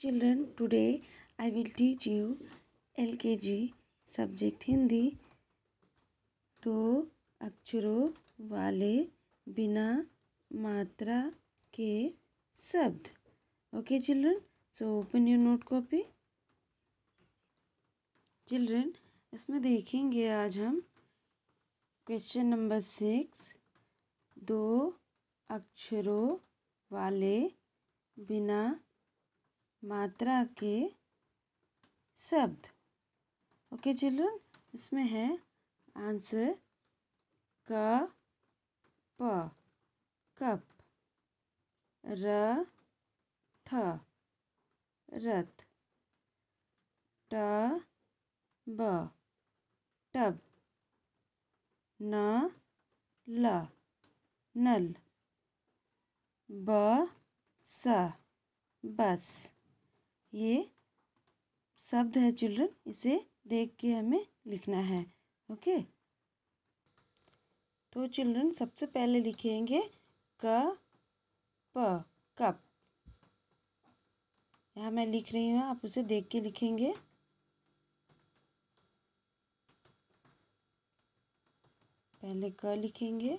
Children, today I will teach you LKG subject hindi to aksharo wale bina matra ke shabd Okay children, so open your note copy. Children, isme dekhenge aaj hum question number 6 do aksharo wale बिना मात्रा के शब्द okay children इसमें है answer क प cup र थ रथ ट ब टब न ल नल ब स बस ये शब्द है चिल्ड्रन इसे देख के हमें लिखना है ओके तो चिल्ड्रन सबसे पहले लिखेंगे क प कप यहाँ मैं लिख रही हूँ आप उसे देख के लिखेंगे पहले क लिखेंगे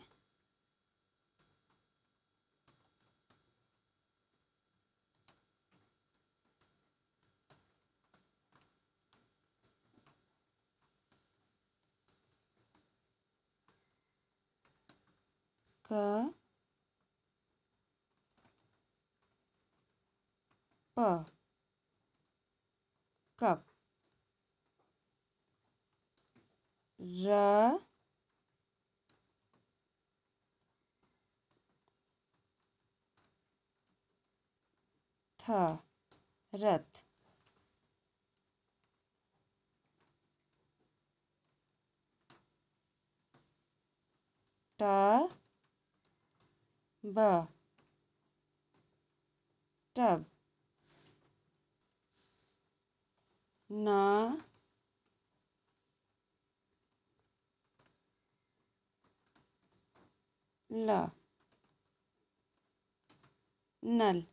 का प कप र थ रथ ट ब टब ना ला नल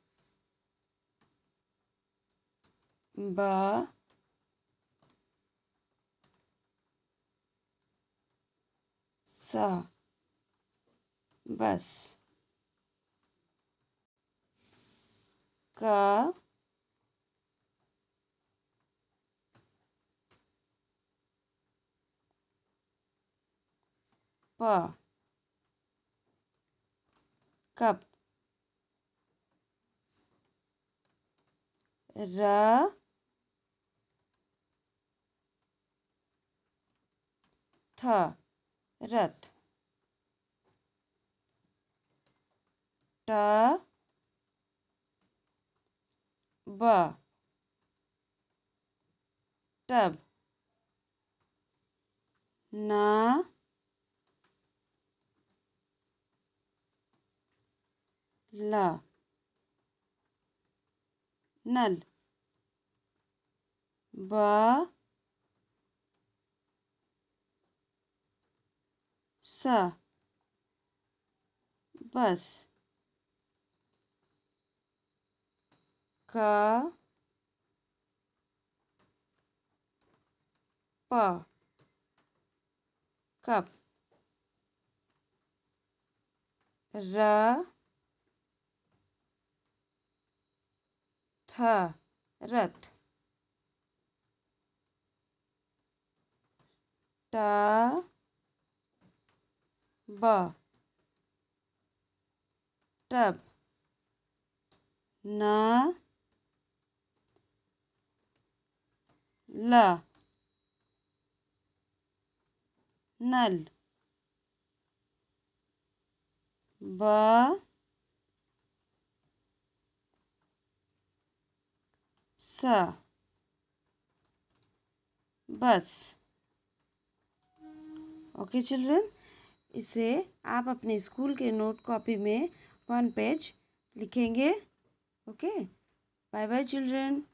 बा सा बस का प कप र थ रथ ट टब ना ला नल बा सा बस का प कप र थ रथ ट ब टब न ल नल ब स बस ओके okay, चिल्ड्रन इसे आप अपने स्कूल के नोट कॉपी में वन पेज लिखेंगे ओके बाय बाय चिल्ड्रन